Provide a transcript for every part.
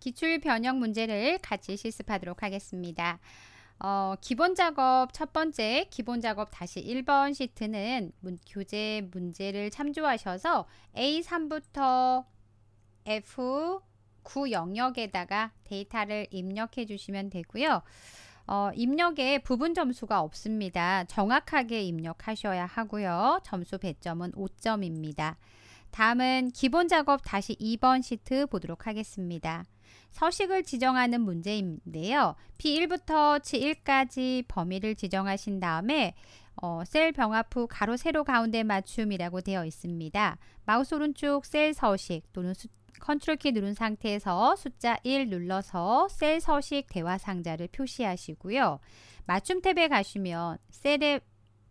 기출 변형 문제를 같이 실습하도록 하겠습니다. 어, 기본 작업 첫 번째 기본 작업 다시 1번 시트는 문, 교재 문제를 참조하셔서 A3부터 F9 영역에다가 데이터를 입력해 주시면 되고요. 어, 입력에 부분 점수가 없습니다. 정확하게 입력하셔야 하고요. 점수 배점은 5점입니다. 다음은 기본 작업 다시 2번 시트 보도록 하겠습니다. 서식을 지정하는 문제인데요. B1부터 G1까지 범위를 지정하신 다음에 어, 셀 병합 후 가로 세로 가운데 맞춤이라고 되어 있습니다. 마우스 오른쪽 셀 서식 또는 수, 컨트롤 키 누른 상태에서 숫자 1 눌러서 셀 서식 대화 상자를 표시하시고요. 맞춤 탭에 가시면 셀의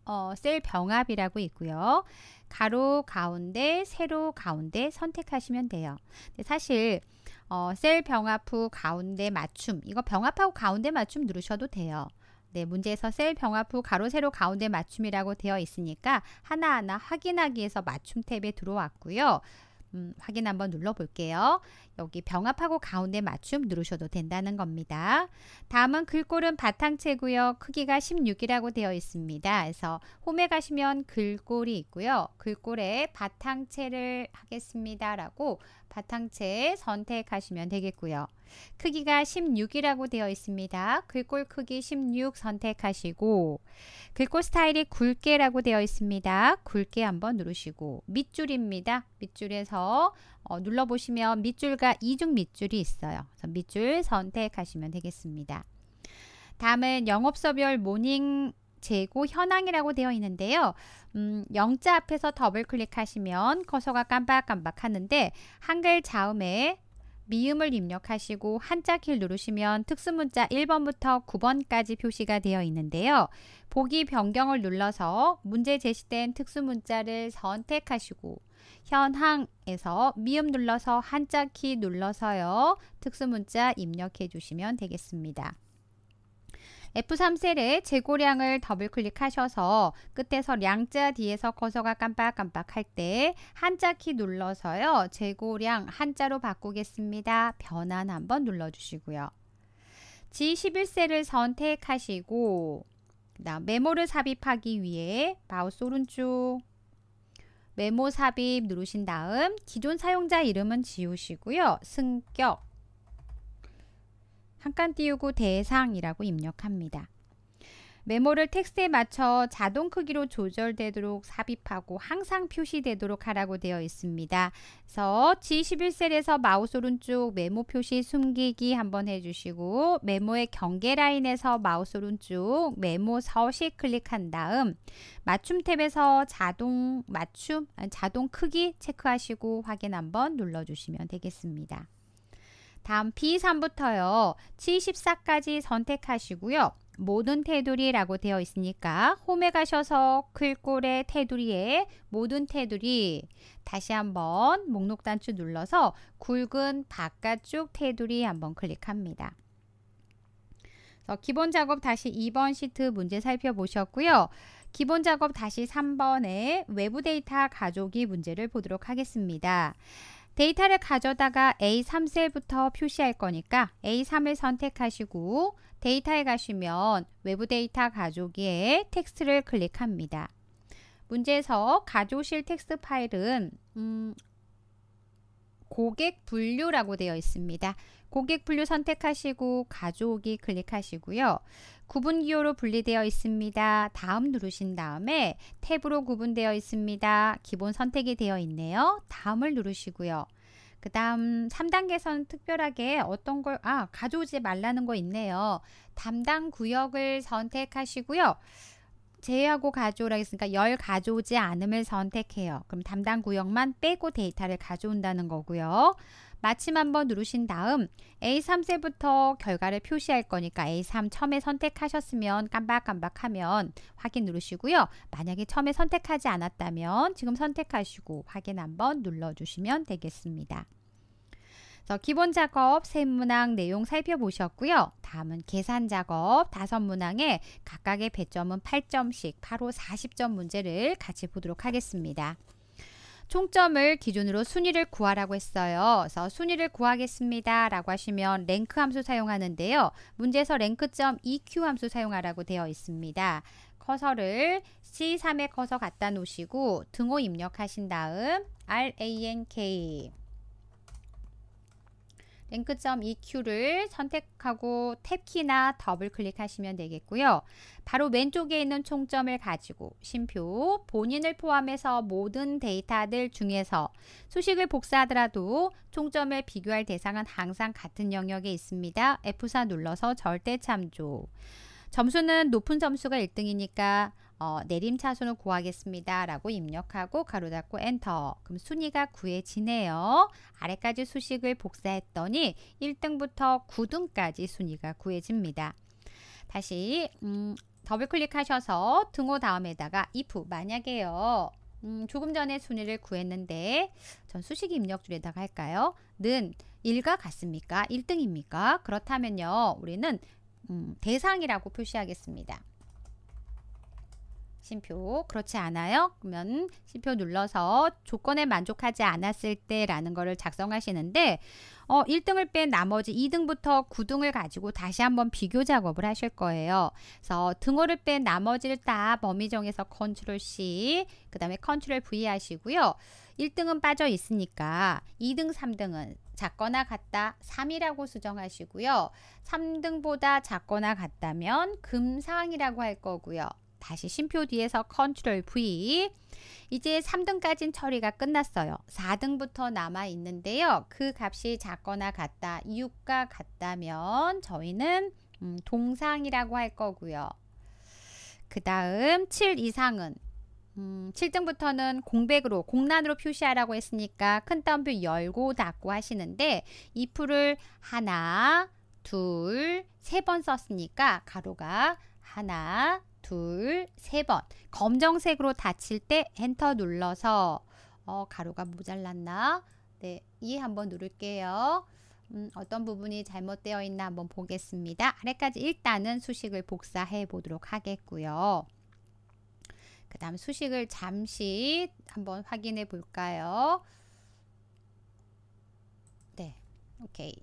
어, 셀 병합이라고 있고요. 가로 가운데, 세로 가운데 선택하시면 돼요. 사실 어, 셀 병합 후 가운데 맞춤 이거 병합하고 가운데 맞춤 누르셔도 돼요. 네, 문제에서 셀 병합 후 가로 세로 가운데 맞춤이라고 되어 있으니까 하나하나 확인하기 위해서 맞춤 탭에 들어왔고요. 음, 확인 한번 눌러볼게요. 여기 병합하고 가운데 맞춤 누르셔도 된다는 겁니다. 다음은 글꼴은 바탕체고요 크기가 16이라고 되어 있습니다. 그래서 홈에 가시면 글꼴이 있고요. 글꼴에 바탕체를 하겠습니다라고 바탕체 선택하시면 되겠고요. 크기가 16이라고 되어 있습니다. 글꼴 크기 16 선택하시고 글꼴 스타일이 굵게라고 되어 있습니다. 굵게 한번 누르시고 밑줄입니다. 밑줄에서 어, 눌러보시면 밑줄과 이중 밑줄이 있어요. 밑줄 선택하시면 되겠습니다. 다음은 영업서별 모닝 재고 현황이라고 되어 있는데요. 음, 영자 앞에서 더블 클릭하시면 커서가 깜빡깜빡 하는데 한글 자음에 미음을 입력하시고 한자키를 누르시면 특수문자 1번부터 9번까지 표시가 되어 있는데요. 보기 변경을 눌러서 문제 제시된 특수문자를 선택하시고 현황에서 미음 눌러서 한자키 눌러서요. 특수문자 입력해 주시면 되겠습니다. F3셀에 재고량을 더블 클릭하셔서 끝에서 량자 뒤에서 커서가 깜빡깜빡 할때 한자 키 눌러서요. 재고량 한자로 바꾸겠습니다. 변환 한번 눌러주시고요. G11셀을 선택하시고 다음 메모를 삽입하기 위해 마우스 오른쪽 메모 삽입 누르신 다음 기존 사용자 이름은 지우시고요. 승격 한칸 띄우고 대상이라고 입력합니다. 메모를 텍스트에 맞춰 자동 크기로 조절되도록 삽입하고 항상 표시되도록 하라고 되어 있습니다. 그래서 G11셀에서 마우스 오른쪽 메모 표시 숨기기 한번 해주시고 메모의 경계 라인에서 마우스 오른쪽 메모 서식 클릭한 다음 맞춤 탭에서 자동 맞춤 자동 크기 체크하시고 확인 한번 눌러주시면 되겠습니다. 다음 B3부터요. 74까지 선택하시고요. 모든 테두리라고 되어 있으니까 홈에 가셔서 글꼴의 테두리에 모든 테두리 다시 한번 목록 단추 눌러서 굵은 바깥쪽 테두리 한번 클릭합니다. 기본 작업 다시 2번 시트 문제 살펴보셨고요. 기본 작업 다시 3번에 외부 데이터 가족이 문제를 보도록 하겠습니다. 데이터를 가져다가 A3셀부터 표시할 거니까 A3을 선택하시고 데이터에 가시면 외부 데이터 가져오기에 텍스트를 클릭합니다. 문제에서 가져오실 텍스트 파일은 음, 고객 분류라고 되어 있습니다. 고객 분류 선택하시고 가족이 클릭하시고요. 구분 기호로 분리되어 있습니다. 다음 누르신 다음에 탭으로 구분되어 있습니다. 기본 선택이 되어 있네요. 다음을 누르시고요. 그 다음 3단계에서는 특별하게 어떤 걸, 아, 가져오지 말라는 거 있네요. 담당 구역을 선택하시고요. 제외하고 가져오라고 했으니까 열 가져오지 않음을 선택해요. 그럼 담당 구역만 빼고 데이터를 가져온다는 거고요. 마침 한번 누르신 다음 a 3세부터 결과를 표시할 거니까 A3 처음에 선택하셨으면 깜박깜박하면 확인 누르시고요. 만약에 처음에 선택하지 않았다면 지금 선택하시고 확인 한번 눌러주시면 되겠습니다. 기본 작업 세 문항 내용 살펴보셨고요. 다음은 계산 작업 다섯 문항에 각각의 배점은 8점씩 8호 40점 문제를 같이 보도록 하겠습니다. 총점을 기준으로 순위를 구하라고 했어요. 그래서 순위를 구하겠습니다. 라고 하시면 랭크 함수 사용하는데요. 문제에서 랭크점 EQ 함수 사용하라고 되어 있습니다. 커서를 C3에 커서 갖다 놓으시고 등호 입력하신 다음 RANK 랭크.eq를 선택하고 탭키나 더블 클릭하시면 되겠고요. 바로 왼쪽에 있는 총점을 가지고 심표, 본인을 포함해서 모든 데이터들 중에서 수식을 복사하더라도 총점을 비교할 대상은 항상 같은 영역에 있습니다. F4 눌러서 절대 참조. 점수는 높은 점수가 1등이니까 어, 내림 차순을 구하겠습니다. 라고 입력하고 가로 닫고 엔터. 그럼 순위가 구해지네요 아래까지 수식을 복사했더니 1등부터 9등까지 순위가 구해집니다. 다시 음, 더블 클릭하셔서 등호 다음에다가 if 만약에요. 음, 조금 전에 순위를 구했는데 전 수식 입력 줄에다가 할까요? 는 1과 같습니까? 1등입니까? 그렇다면요. 우리는 음, 대상이라고 표시하겠습니다. 심표 그렇지 않아요? 그러면 심표 눌러서 조건에 만족하지 않았을 때라는 거를 작성하시는데 어, 1등을 뺀 나머지 2등부터 9등을 가지고 다시 한번 비교 작업을 하실 거예요. 그래서 등호를 뺀 나머지를 다 범위 정에서 컨트롤 C, 그 다음에 컨트롤 V 하시고요. 1등은 빠져 있으니까 2등, 3등은 작거나 같다 3이라고 수정하시고요. 3등보다 작거나 같다면 금상이라고 할 거고요. 다시 심표 뒤에서 컨트롤 V 이제 3등까진 처리가 끝났어요. 4등부터 남아 있는데요. 그 값이 작거나 같다, 이웃과 같다면 저희는 음, 동상이라고 할 거고요. 그 다음 7 이상은 음, 7등부터는 공백으로 공란으로 표시하라고 했으니까 큰 따옴표 열고 닫고 하시는데 이 풀을 하나, 둘, 세 번 썼으니까 가로가 하나, 둘, 세 번. 검정색으로 닫힐 때 엔터 눌러서 어, 가로가 모자랐나? 네, 이 한번 누를게요. 음, 어떤 부분이 잘못되어 있나 한번 보겠습니다. 아래까지 일단은 수식을 복사해 보도록 하겠고요. 그 다음 수식을 잠시 한번 확인해 볼까요? 네, 오케이.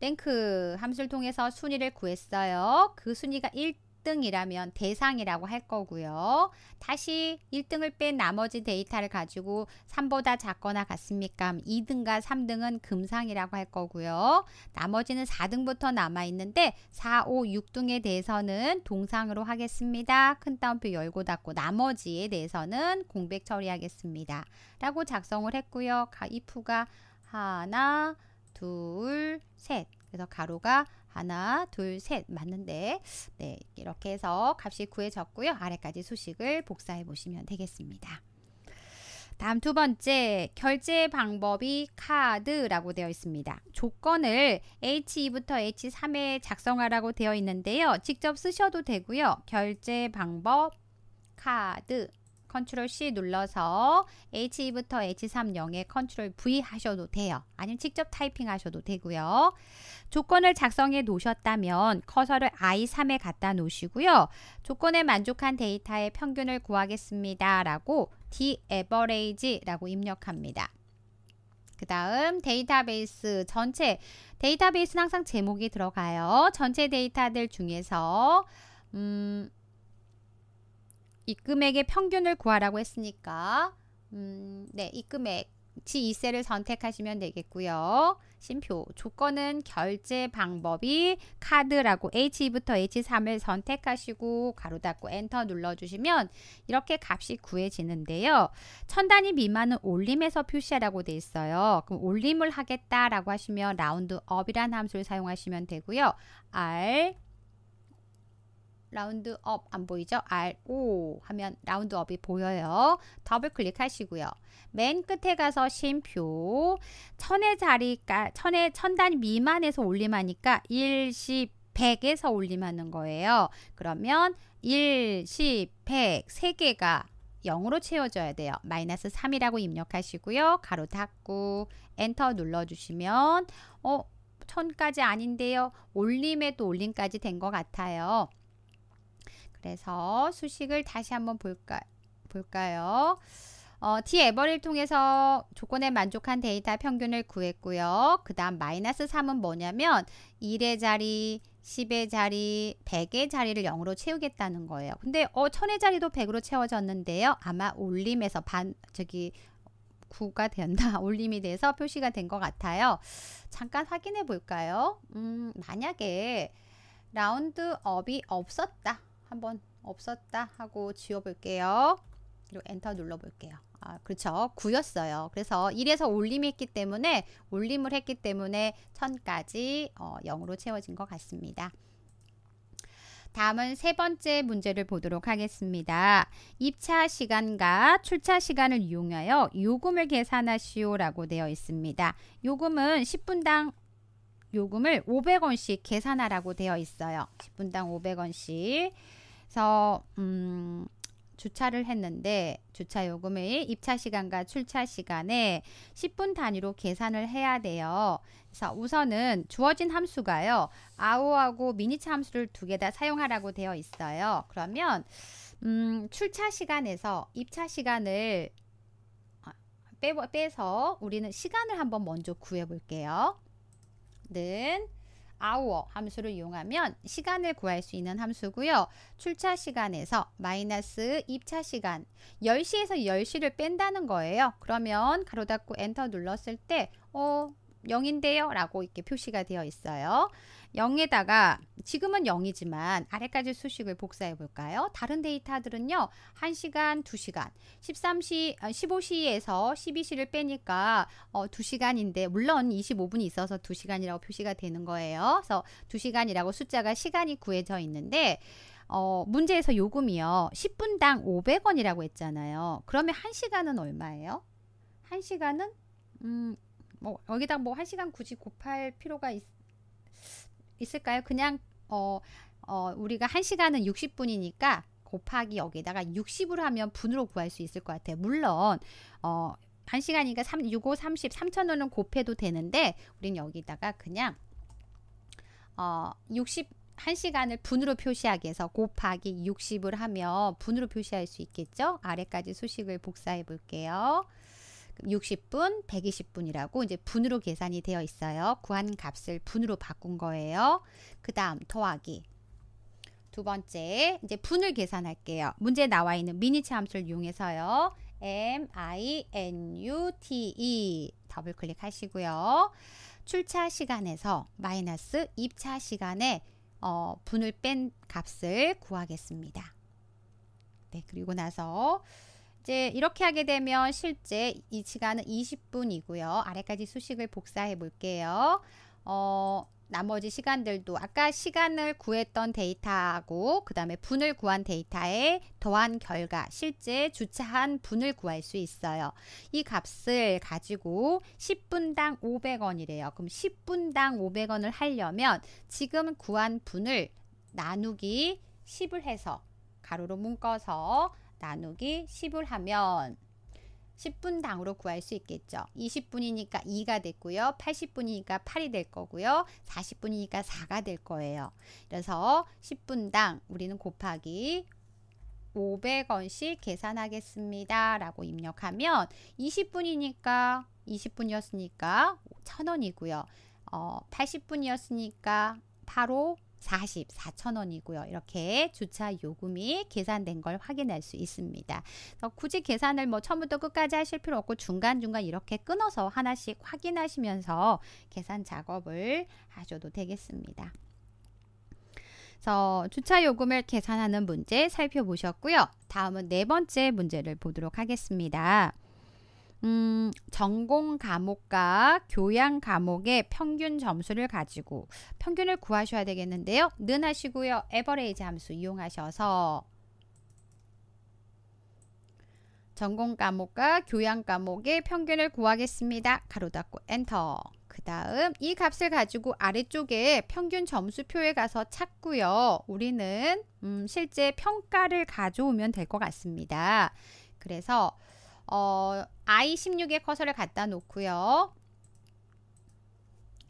랭크 함수를 통해서 순위를 구했어요. 그 순위가 1 1등이라면 대상이라고 할 거고요. 다시 1등을 뺀 나머지 데이터를 가지고 3보다 작거나 같습니까? 2등과 3등은 금상이라고 할 거고요. 나머지는 4등부터 남아있는데 4, 5, 6등에 대해서는 동상으로 하겠습니다. 큰 따옴표 열고 닫고 나머지에 대해서는 공백 처리하겠습니다. 라고 작성을 했고요. 가, if가 하나, 둘, 셋. 그래서 가로가 하나, 둘, 셋 맞는데 네 이렇게 해서 값이 구해졌고요. 아래까지 수식을 복사해 보시면 되겠습니다. 다음 두 번째 결제 방법이 카드라고 되어 있습니다. 조건을 H2부터 H3에 작성하라고 되어 있는데요. 직접 쓰셔도 되고요. 결제 방법 카드 컨트롤 C 눌러서 H2부터 H30에 컨트롤 V 하셔도 돼요. 아니면 직접 타이핑 하셔도 되고요. 조건을 작성해 놓으셨다면 커서를 I3에 갖다 놓으시고요. 조건에 만족한 데이터의 평균을 구하겠습니다. 라고 D average 라고 입력합니다. 그 다음 데이터베이스 전체 데이터베이스는 항상 제목이 들어가요. 전체 데이터들 중에서 음, 입 금액의 평균을 구하라고 했으니까 음, 네, 이 금액 G2세를 선택하시면 되겠고요. 심표 조건은 결제 방법이 카드라고 H2부터 H3을 선택하시고 가로 닫고 엔터 눌러주시면 이렇게 값이 구해지는데요. 천 단위 미만은 올림에서 표시하라고 돼 있어요. 그럼 올림을 하겠다라고 하시면 라운드업이란 함수를 사용하시면 되고요. R 라운드 업 안 보이죠? RO 하면 라운드 업이 보여요. 더블 클릭하시고요. 맨 끝에 가서 쉼표 천의 자리가 천의 천단 미만에서 올림하니까 1, 10, 100에서 올림하는 거예요. 그러면 1, 10, 100 3개가 0으로 채워져야 돼요. 마이너스 3이라고 입력하시고요. 가로 닫고 엔터 눌러주시면 어? 천까지 아닌데요. 올림에도 올림까지 된 것 같아요. 그래서 수식을 다시 한번 볼까, 볼까요? 어, D에버를 통해서 조건에 만족한 데이터 평균을 구했고요. 그 다음 마이너스 3은 뭐냐면 1의 자리, 10의 자리, 100의 자리를 0으로 채우겠다는 거예요. 근데 어, 1000의 자리도 100으로 채워졌는데요. 아마 올림에서 반, 저기, 9가 된다. 올림이 돼서 표시가 된 것 같아요. 잠깐 확인해 볼까요? 음, 만약에 라운드업이 없었다. 한번 없었다 하고 지워볼게요. 그리고 엔터 눌러볼게요. 아, 그렇죠. 9였어요. 그래서 1에서 올림 했기 때문에 올림을 했기 때문에 1000까지 어, 0으로 채워진 것 같습니다. 다음은 세 번째 문제를 보도록 하겠습니다. 입차 시간과 출차 시간을 이용하여 요금을 계산하시오라고 되어 있습니다. 요금은 10분당 요금을 500원씩 계산하라고 되어 있어요. 10분당 500원씩. 그래서 음, 주차를 했는데 주차 요금을 입차 시간과 출차 시간에 10분 단위로 계산을 해야 돼요. 그래서 우선은 주어진 함수가요. 아오하고 미니차 함수를 두 개 다 사용하라고 되어 있어요. 그러면 음, 출차 시간에서 입차 시간을 아, 빼, 빼서 우리는 시간을 한번 먼저 구해 볼게요. 는 hour 함수를 이용하면 시간을 구할 수 있는 함수고요. 출차 시간에서 마이너스 입차 시간 10시에서 10시를 뺀다는 거예요. 그러면 가로 닫고 엔터 눌렀을 때 어, 0인데요 라고 이렇게 표시가 되어 있어요. 0에다가 지금은 0이지만 아래까지 수식을 복사해 볼까요? 다른 데이터들은요. 1시간, 2시간, 13시, 15시에서 어, 12시를 빼니까 어, 2시간인데 물론 25분이 있어서 2시간이라고 표시가 되는 거예요. 그래서 2시간이라고 숫자가 시간이 구해져 있는데 어, 문제에서 요금이요. 10분당 500원이라고 했잖아요. 그러면 1시간은 얼마예요? 1시간은 음, 뭐 여기다 뭐 1시간 굳이 곱할 필요가 있, 어요 있을까요? 그냥 어, 어, 우리가 한시간은 60분이니까 곱하기 여기에다가 60으로 하면 분으로 구할 수 있을 것 같아요. 물론 어, 1시간이니까 3, 6, 5, 30, 3 0원은 곱해도 되는데 우린 여기다가 그냥 어, 60, 1시간을 분으로 표시하기 위해서 곱하기 60을 하면 분으로 표시할 수 있겠죠? 아래까지 수식을 복사해 볼게요. 60분, 120분이라고 이제 분으로 계산이 되어 있어요. 구한 값을 분으로 바꾼 거예요. 그 다음 더하기 두 번째 이제 분을 계산할게요. 문제에 나와 있는 미니치 함수를 이용해서요. M I N U T E 더블 클릭하시고요. 출차 시간에서 마이너스 입차 시간에 어, 분을 뺀 값을 구하겠습니다. 네, 그리고 나서 이제 이렇게 하게 되면 실제 이 시간은 20분이고요. 아래까지 수식을 복사해 볼게요. 어, 나머지 시간들도 아까 시간을 구했던 데이터하고 그 다음에 분을 구한 데이터에 더한 결과 실제 주차한 분을 구할 수 있어요. 이 값을 가지고 10분당 500원이래요. 그럼 10분당 500원을 하려면 지금 구한 분을 나누기 10을 해서 가로로 묶어서 나누기 10을 하면 10분당으로 구할 수 있겠죠. 20분이니까 2가 됐고요. 80분이니까 8이 될 거고요. 40분이니까 4가 될 거예요. 그래서 10분당 우리는 곱하기 500원씩 계산하겠습니다. 라고 입력하면 20분이니까 20분이었으니까 1000원이고요. 어, 80분이었으니까 바로 4 4 0 0 0 원이고요. 이렇게 주차 요금이 계산된 걸 확인할 수 있습니다. 어, 굳이 계산을 뭐 처음부터 끝까지 하실 필요 없고 중간중간 이렇게 끊어서 하나씩 확인하시면서 계산 작업을 하셔도 되겠습니다. 그래서 주차 요금을 계산하는 문제 살펴보셨고요. 다음은 네 번째 문제를 보도록 하겠습니다. 음, 전공 과목과 교양 과목의 평균 점수를 가지고 평균을 구하셔야 되겠는데요. 는 하시고요. 에버레이지 함수 이용하셔서 전공 과목과 교양 과목의 평균을 구하겠습니다. 가로 닫고 엔터. 그 다음 이 값을 가지고 아래쪽에 평균 점수표에 가서 찾고요. 우리는 음, 실제 평가를 가져오면 될 것 같습니다. 그래서 어, I16에 커서를 갖다 놓고요.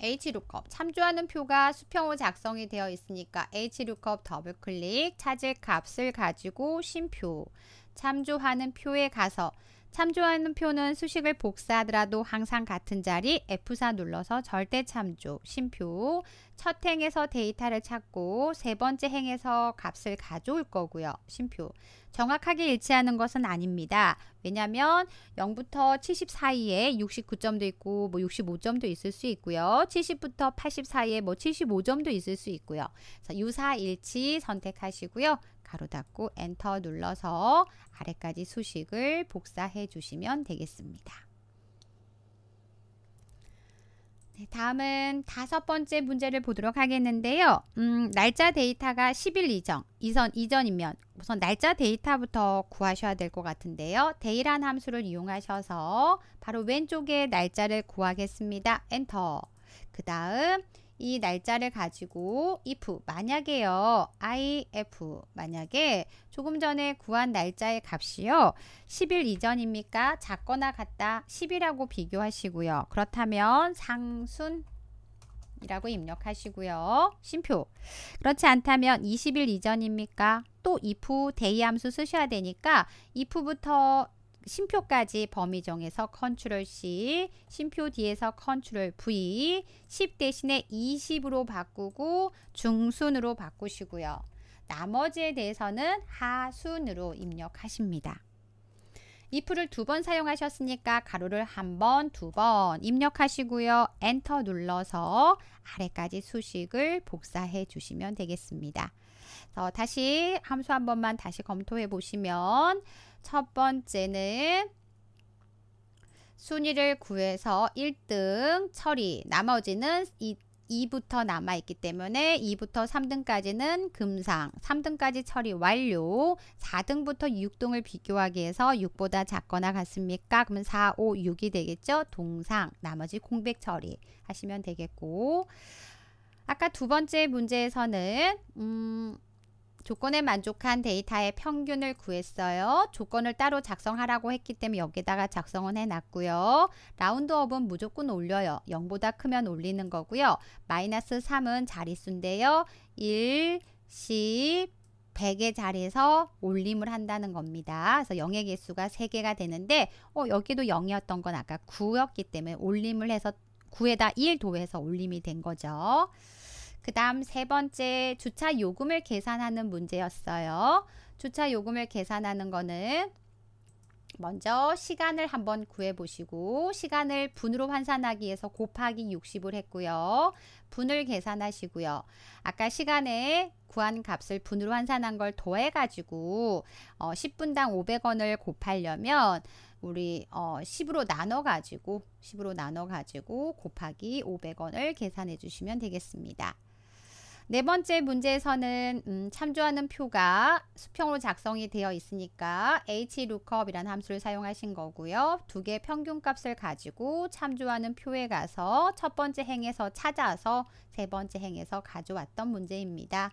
HLOOKUP 참조하는 표가 수평으 작성이 되어 있으니까 HLOOKUP 더블클릭 찾을 값을 가지고 신표 참조하는 표에 가서 참조하는 표는 수식을 복사하더라도 항상 같은 자리 F4 눌러서 절대 참조, 심표 첫 행에서 데이터를 찾고 세 번째 행에서 값을 가져올 거고요. 심표 정확하게 일치하는 것은 아닙니다. 왜냐하면 0부터 70 사이에 69점도 있고 뭐 65점도 있을 수 있고요. 70부터 80 사이에 뭐 75점도 있을 수 있고요. 유사일치 선택하시고요. 가로 닫고 엔터 눌러서 아래까지 수식을 복사해 주시면 되겠습니다. 네, 다음은 다섯 번째 문제를 보도록 하겠는데요. 음, 날짜 데이터가 10일 이전, 이선, 이전이면 우선 날짜 데이터부터 구하셔야 될 것 같은데요. 데이란 함수를 이용하셔서 바로 왼쪽에 날짜를 구하겠습니다. 엔터. 그 다음 이 날짜를 가지고 if 만약에요. if 만약에 조금 전에 구한 날짜의 값이요. 10일 이전입니까? 작거나 같다. 10이라고 비교하시고요. 그렇다면 상순 이라고 입력하시고요. 심표. 그렇지 않다면 20일 이전입니까? 또 if 대이 함수 쓰셔야 되니까 if부터 심표까지 범위 정해서 컨트롤 C, 심표 뒤에서 컨트롤 V, 10 대신에 20으로 바꾸고 중순으로 바꾸시고요. 나머지에 대해서는 하순으로 입력하십니다. if를 두 번 사용하셨으니까 가로를 한 번, 두 번 입력하시고요. 엔터 눌러서 아래까지 수식을 복사해 주시면 되겠습니다. 다시 함수 한 번만 다시 검토해 보시면 첫 번째는 순위를 구해서 1등 처리 나머지는 2, 2부터 남아있기 때문에 2부터 3등까지는 금상 3등까지 처리 완료 4등부터 6등을 비교하기 위해서 6보다 작거나 같습니까? 그러면 4, 5, 6이 되겠죠? 동상 나머지 공백 처리 하시면 되겠고 아까 두 번째 문제에서는 음, 조건에 만족한 데이터의 평균을 구했어요. 조건을 따로 작성하라고 했기 때문에 여기다가 작성은 해놨고요. 라운드업은 무조건 올려요. 0보다 크면 올리는 거고요. 마이너스 3은 자릿수인데요. 1, 10, 100의 자리에서 올림을 한다는 겁니다. 그래서 0의 개수가 3개가 되는데 어, 여기도 0이었던 건 아까 9였기 때문에 올림을 해서 9에다 1 도해서 올림이 된 거죠. 그 다음 세 번째 주차 요금을 계산하는 문제였어요. 주차 요금을 계산하는 거는 먼저 시간을 한번 구해보시고 시간을 분으로 환산하기 위해서 곱하기 60을 했고요. 분을 계산하시고요. 아까 시간에 구한 값을 분으로 환산한 걸 더해가지고 어, 10분당 500원을 곱하려면 우리 어, 10으로 나눠가지고 10으로 나눠가지고 곱하기 500원을 계산해 주시면 되겠습니다. 네 번째 문제에서는 음, 참조하는 표가 수평으로 작성이 되어 있으니까 hlookup 이라는 함수를 사용하신 거고요. 두개의 평균값을 가지고 참조하는 표에 가서 첫 번째 행에서 찾아서 세 번째 행에서 가져왔던 문제입니다.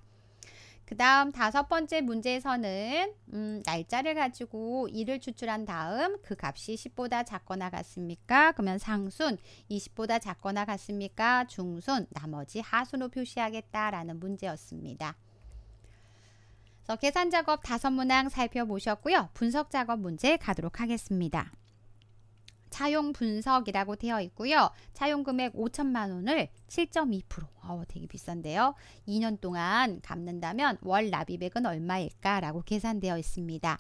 그 다음 다섯 번째 문제에서는 음, 날짜를 가지고 일을 추출한 다음 그 값이 10보다 작거나 같습니까? 그러면 상순, 20보다 작거나 같습니까? 중순, 나머지 하순으로 표시하겠다라는 문제였습니다. 그래서 계산 작업 다섯 문항 살펴보셨고요. 분석 작업 문제 가도록 하겠습니다. 차용 분석이라고 되어 있고요. 차용 금액 5천만 원을 7.2%. 어, 되게 비싼데요. 2년 동안 갚는다면 월 납입액은 얼마일까라고 계산되어 있습니다.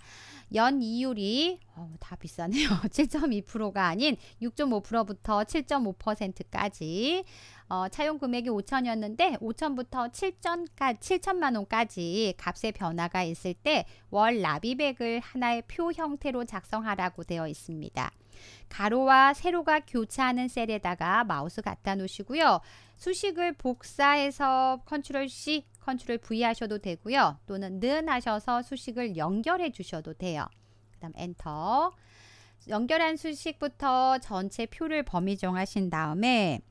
연 이율이 어, 다 비싸네요. 7.2%가 아닌 6.5%부터 7.5%까지 어, 차용 금액이 5천이었는데 5천부터 7천까 7천만 원까지 값의 변화가 있을 때 월 납입액을 하나의 표 형태로 작성하라고 되어 있습니다. 가로와 세로가 교차하는 셀에다가 마우스 갖다 놓으시고요. 수식을 복사해서 컨트롤 C, 컨트롤 V 하셔도 되고요. 또는 는 하셔서 수식을 연결해 주셔도 돼요. 그 다음 엔터 연결한 수식부터 전체 표를 범위 정하신 다음에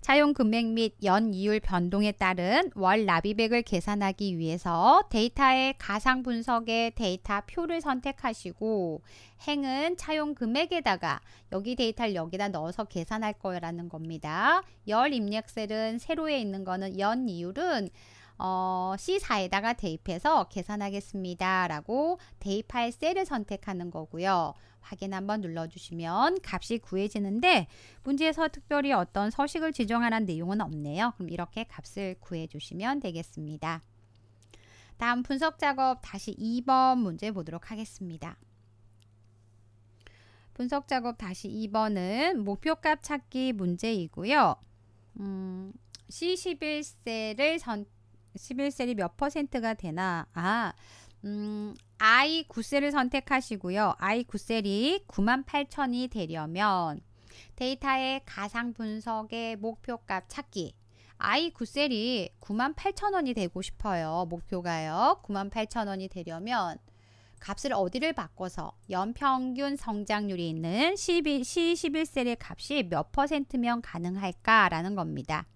차용 금액 및 연 이율 변동에 따른 월 납입액을 계산하기 위해서 데이터의 가상 분석의 데이터 표를 선택하시고 행은 차용 금액에다가 여기 데이터를 여기다 넣어서 계산할 거라는 겁니다. 열 입력셀은 세로에 있는 거는 연 이율은 어, C사에다가 대입해서 계산하겠습니다. 라고 대입할 셀을 선택하는 거고요. 확인 한번 눌러주시면 값이 구해지는데 문제에서 특별히 어떤 서식을 지정하는 내용은 없네요. 그럼 이렇게 값을 구해주시면 되겠습니다. 다음 분석 작업 다시 2번 문제 보도록 하겠습니다. 분석 작업 다시 2번은 목표값 찾기 문제이고요. 음, C11셀을 선택 11셀이 몇 퍼센트가 되나? 아, 음, I 9셀을 선택하시고요. I 9셀이 98,000이 되려면 데이터의 가상 분석의 목표값 찾기. I 9셀이 98,000원이 되고 싶어요. 목표가요. 98,000원이 되려면 값을 어디를 바꿔서 연평균 성장률이 있는 11, C11셀의 값이 몇 퍼센트면 가능할까라는 겁니다.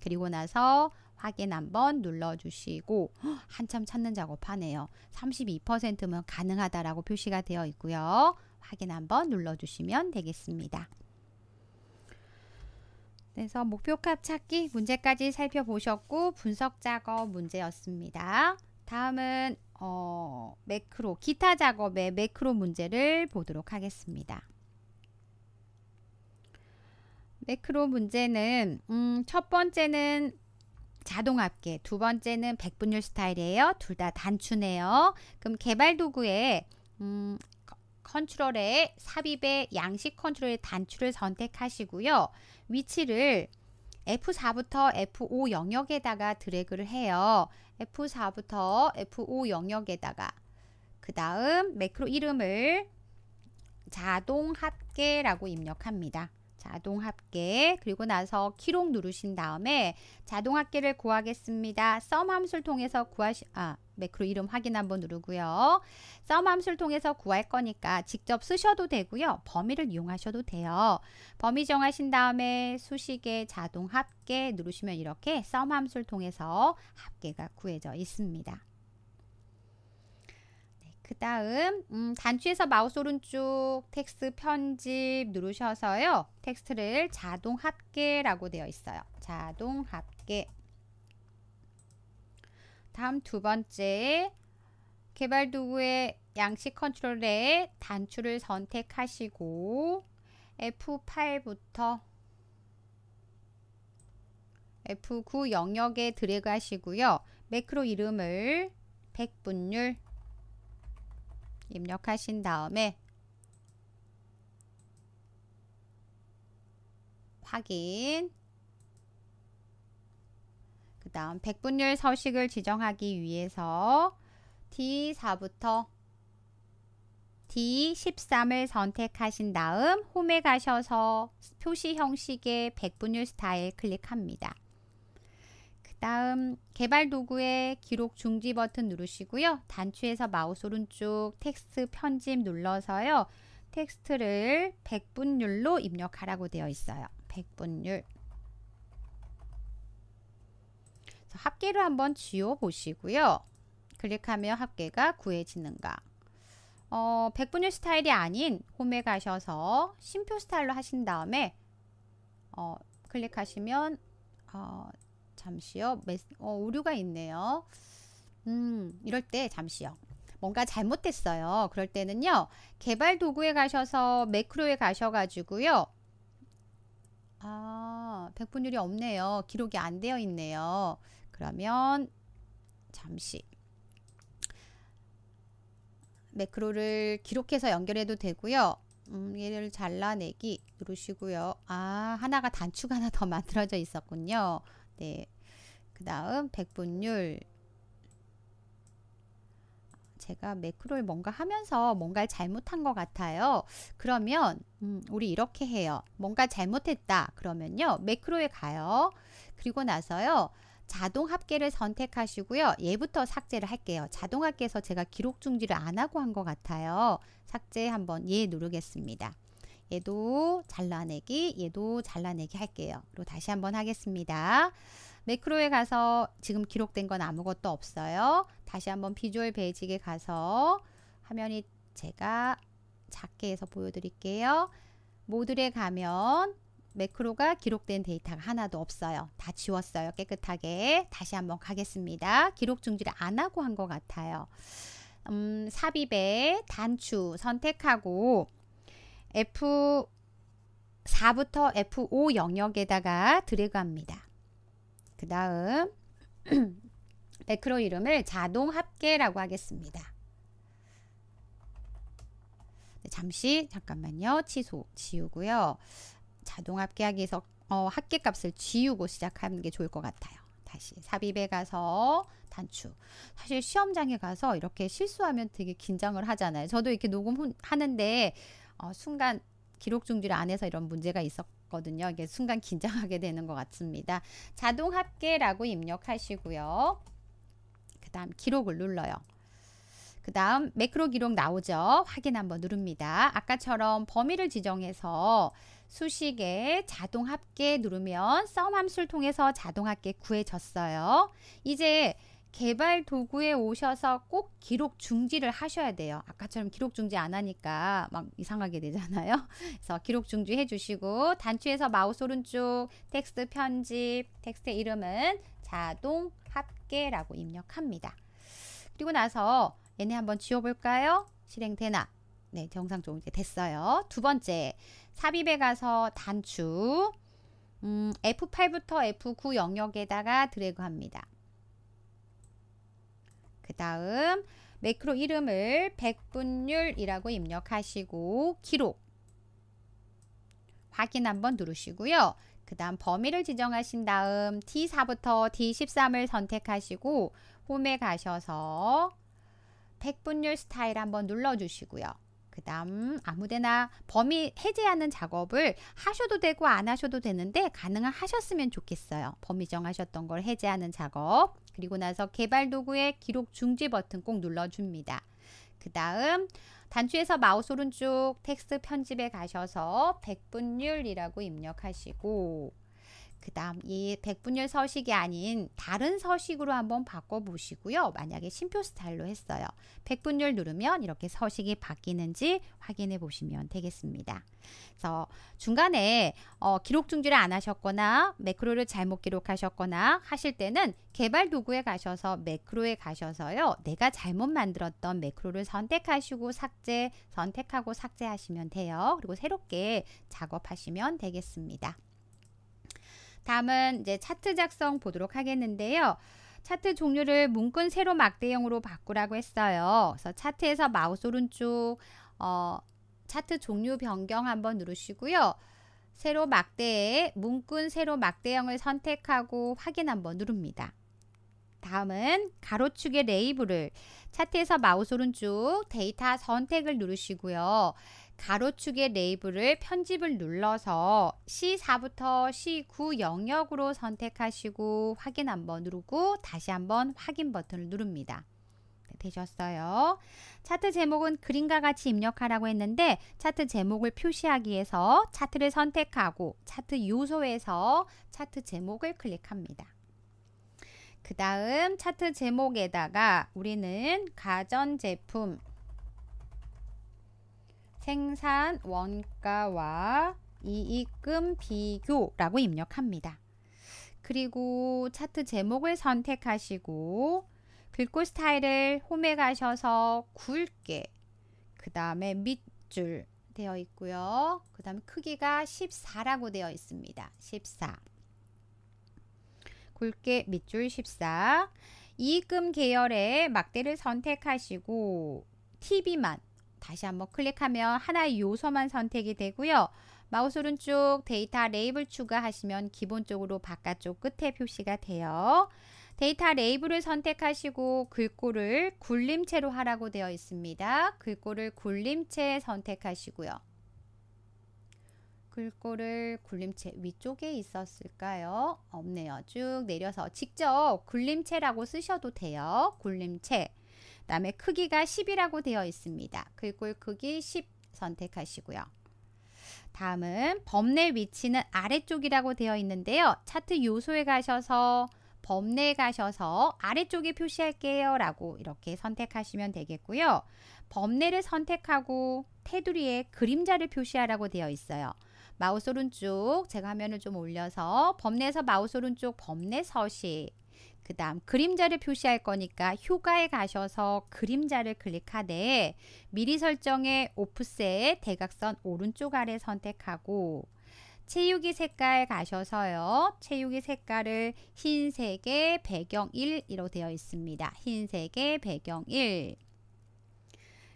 그리고 나서 확인 한번 눌러주시고 한참 찾는 작업하네요. 32%면 가능하다라고 표시가 되어 있고요. 확인 한번 눌러주시면 되겠습니다. 그래서 목표값 찾기 문제까지 살펴보셨고 분석 작업 문제였습니다. 다음은 어, 매크로 기타 작업의 매크로 문제를 보도록 하겠습니다. 매크로 문제는 음, 첫 번째는 자동 합계. 두 번째는 백분율 스타일이에요. 둘 다 단추네요. 그럼 개발 도구에 음, 컨트롤에 삽입에 양식 컨트롤의 단추를 선택하시고요. 위치를 F4부터 F5 영역에다가 드래그를 해요. F4부터 F5 영역에다가 그 다음 매크로 이름을 자동 합계라고 입력합니다. 자동 합계 그리고 나서 키록 누르신 다음에 자동 합계를 구하겠습니다. 썸 함수를 통해서 구하시 아 매크로 네, 이름 확인 한번 누르고요. 썸 함수를 통해서 구할 거니까 직접 쓰셔도 되고요. 범위를 이용하셔도 돼요. 범위 정하신 다음에 수식의 자동 합계 누르시면 이렇게 썸 함수를 통해서 합계가 구해져 있습니다. 그 다음 음, 단추에서 마우스 오른쪽 텍스트 편집 누르셔서요. 텍스트를 자동 합계라고 되어 있어요. 자동 합계 다음 두 번째 개발 도구의 양식 컨트롤에 단추를 선택하시고 F8부터 F9 영역에 드래그 하시고요. 매크로 이름을 백분율 입력하신 다음에 확인 그 다음 백분율 서식을 지정하기 위해서 D4부터 D13을 선택하신 다음 홈에 가셔서 표시 형식의 백분율 스타일 클릭합니다. 다음 개발 도구의 기록 중지 버튼 누르시고요. 단추에서 마우스 오른쪽 텍스트 편집 눌러서요. 텍스트를 백분율로 입력하라고 되어 있어요. 백분율. 합계를 한번 지워 보시고요. 클릭하면 합계가 구해지는가. 어, 백분율 스타일이 아닌 홈에 가셔서 심표 스타일로 하신 다음에 어, 클릭하시면 어, 잠시요. 메스, 어, 오류가 있네요. 음, 이럴 때 잠시요. 뭔가 잘못됐어요. 그럴 때는요. 개발 도구에 가셔서 매크로에 가셔가지고요. 아, 백분율이 없네요. 기록이 안 되어 있네요. 그러면 잠시 매크로를 기록해서 연결해도 되고요. 음, 얘를 잘라내기 누르시고요. 아, 하나가 단축 하나 더 만들어져 있었군요. 네. 그 다음 백분율 제가 매크로를 뭔가 하면서 뭔가를 잘못한 것 같아요. 그러면 음, 우리 이렇게 해요. 뭔가 잘못했다. 그러면요. 매크로에 가요. 그리고 나서요. 자동 합계를 선택하시고요. 얘부터 삭제를 할게요. 자동 합계에서 제가 기록 중지를 안 하고 한 것 같아요. 삭제 한번 예 누르겠습니다. 얘도 잘라내기, 얘도 잘라내기 할게요. 그리고 다시 한번 하겠습니다. 매크로에 가서 지금 기록된 건 아무것도 없어요. 다시 한번 비주얼 베이직에 가서 화면이 제가 작게 해서 보여드릴게요. 모듈에 가면 매크로가 기록된 데이터가 하나도 없어요. 다 지웠어요. 깨끗하게. 다시 한번 가겠습니다. 기록 중지를 안 하고 한 것 같아요. 음, 삽입에 단추 선택하고 F4부터 F5 영역에다가 드래그합니다. 그 다음 매크로 이름을 자동 합계라고 하겠습니다. 네, 잠시 잠깐만요. 취소 지우고요. 자동 합계하기 위서 어, 합계값을 지우고 시작하는 게 좋을 것 같아요. 다시 삽입에 가서 단축. 사실 시험장에 가서 이렇게 실수하면 되게 긴장을 하잖아요. 저도 이렇게 녹음하는데 어, 순간 기록 중지를 안 해서 이런 문제가 있었거든요. 이게 순간 긴장하게 되는 것 같습니다. 자동 합계라고 입력하시고요. 그 다음 기록을 눌러요. 그 다음 매크로 기록 나오죠. 확인 한번 누릅니다. 아까처럼 범위를 지정해서 수식에 자동 합계 누르면 썸 함수를 통해서 자동 합계 구해졌어요. 이제 개발 도구에 오셔서 꼭 기록 중지를 하셔야 돼요. 아까처럼 기록 중지 안 하니까 막 이상하게 되잖아요. 그래서 기록 중지 해주시고 단추에서 마우스 오른쪽 텍스트 편집 텍스트 이름은 자동 합계라고 입력합니다. 그리고 나서 얘네 한번 지워볼까요? 실행되나? 네, 정상적 이제 됐어요. 두 번째, 삽입에 가서 단추 음, F8부터 F9 영역에다가 드래그합니다. 그 다음 매크로 이름을 백분율이라고 입력하시고 기록 확인 한번 누르시고요. 그 다음 범위를 지정하신 다음 D4부터 D13을 선택하시고 홈에 가셔서 백분율 스타일 한번 눌러주시고요. 그 다음 아무데나 범위 해제하는 작업을 하셔도 되고 안 하셔도 되는데 가능한 하셨으면 좋겠어요. 범위 정하셨던 걸 해제하는 작업 그리고 나서 개발 도구의 기록 중지 버튼 꼭 눌러줍니다. 그 다음 단추에서 마우스 오른쪽 텍스트 편집에 가셔서 백분율이라고 입력하시고 그 다음 이백분율 서식이 아닌 다른 서식으로 한번 바꿔보시고요. 만약에 심표 스타일로 했어요. 백분율 누르면 이렇게 서식이 바뀌는지 확인해 보시면 되겠습니다. 그래서 중간에 어, 기록 중지를 안 하셨거나 매크로를 잘못 기록하셨거나 하실 때는 개발 도구에 가셔서 매크로에 가셔서요. 내가 잘못 만들었던 매크로를 선택하시고 삭제, 선택하고 삭제하시면 돼요. 그리고 새롭게 작업하시면 되겠습니다. 다음은 이제 차트 작성 보도록 하겠는데요. 차트 종류를 문근 세로 막대형으로 바꾸라고 했어요. 그래서 차트에서 마우스 오른쪽 어, 차트 종류 변경 한번 누르시고요. 세로 막대에 문근 세로 막대형을 선택하고 확인 한번 누릅니다. 다음은 가로축의 레이블을 차트에서 마우스 오른쪽 데이터 선택을 누르시고요. 가로축의 레이블을 편집을 눌러서 C4부터 C9 영역으로 선택하시고 확인 한번 누르고 다시 한번 확인 버튼을 누릅니다. 네, 되셨어요. 차트 제목은 그림과 같이 입력하라고 했는데 차트 제목을 표시하기 위해서 차트를 선택하고 차트 요소에서 차트 제목을 클릭합니다. 그 다음 차트 제목에다가 우리는 가전제품 생산 원가와 이익금 비교라고 입력합니다. 그리고 차트 제목을 선택하시고 글꼴 스타일을 홈에 가셔서 굵게 그 다음에 밑줄 되어 있고요. 그 다음에 크기가 14라고 되어 있습니다. 14 굵게 밑줄 14 이익금 계열의 막대를 선택하시고 TV만 다시 한번 클릭하면 하나의 요소만 선택이 되고요. 마우스 오른쪽 데이터 레이블 추가하시면 기본적으로 바깥쪽 끝에 표시가 돼요. 데이터 레이블을 선택하시고 글꼴을 굴림체로 하라고 되어 있습니다. 글꼴을 굴림체 선택하시고요. 글꼴을 굴림체 위쪽에 있었을까요? 없네요. 쭉 내려서 직접 굴림체라고 쓰셔도 돼요. 굴림체. 그 다음에 크기가 10이라고 되어 있습니다. 글꼴 크기 10 선택하시고요. 다음은 범례 위치는 아래쪽이라고 되어 있는데요. 차트 요소에 가셔서 범례 가셔서 아래쪽에 표시할게요 라고 이렇게 선택하시면 되겠고요. 범례를 선택하고 테두리에 그림자를 표시하라고 되어 있어요. 마우스 오른쪽 제가 화면을 좀 올려서 범례에서 마우스 오른쪽 범례 서식 그 다음 그림자를 표시할 거니까 효과에 가셔서 그림자를 클릭하되 미리 설정해 오프셋 대각선 오른쪽 아래 선택하고 채우기 색깔 가셔서요. 채우기 색깔을 흰색에 배경 1이로 되어 있습니다. 흰색에 배경 1.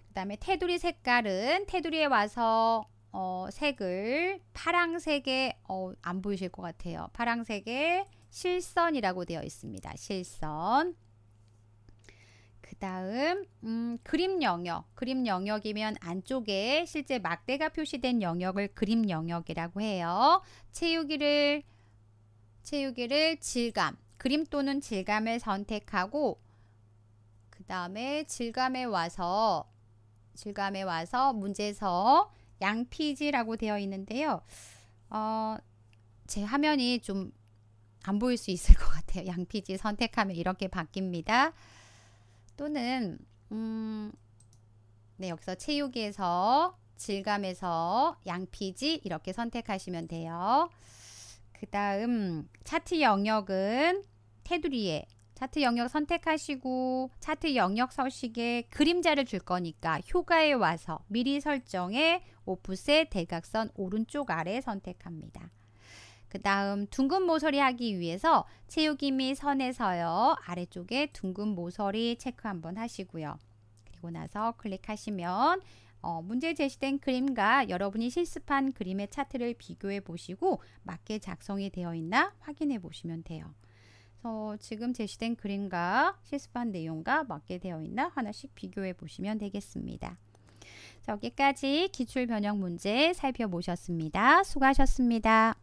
그 다음에 테두리 색깔은 테두리에 와서 어, 색을 파랑색에 어, 안 보이실 것 같아요. 파랑색에 실선이라고 되어 있습니다. 실선. 그 다음 음, 그림 영역, 그림 영역이면 안쪽에 실제 막대가 표시된 영역을 그림 영역이라고 해요. 채우기를 채우기를 질감, 그림 또는 질감을 선택하고 그 다음에 질감에 와서 질감에 와서 문제서 양피지라고 되어 있는데요. 어, 제 화면이 좀안 보일 수 있을 것 같아요. 양피지 선택하면 이렇게 바뀝니다. 또는 음, 네 여기서 체육에서 질감에서 양피지 이렇게 선택하시면 돼요. 그 다음 차트 영역은 테두리에 차트 영역 선택하시고 차트 영역 서식에 그림자를 줄 거니까 효과에 와서 미리 설정해 오프셋 대각선 오른쪽 아래 선택합니다. 그 다음 둥근 모서리 하기 위해서 채우기 및 선에서요. 아래쪽에 둥근 모서리 체크 한번 하시고요. 그리고 나서 클릭하시면 어, 문제 제시된 그림과 여러분이 실습한 그림의 차트를 비교해 보시고 맞게 작성이 되어 있나 확인해 보시면 돼요. 그래서 지금 제시된 그림과 실습한 내용과 맞게 되어 있나 하나씩 비교해 보시면 되겠습니다. 여기까지 기출 변형 문제 살펴보셨습니다. 수고하셨습니다.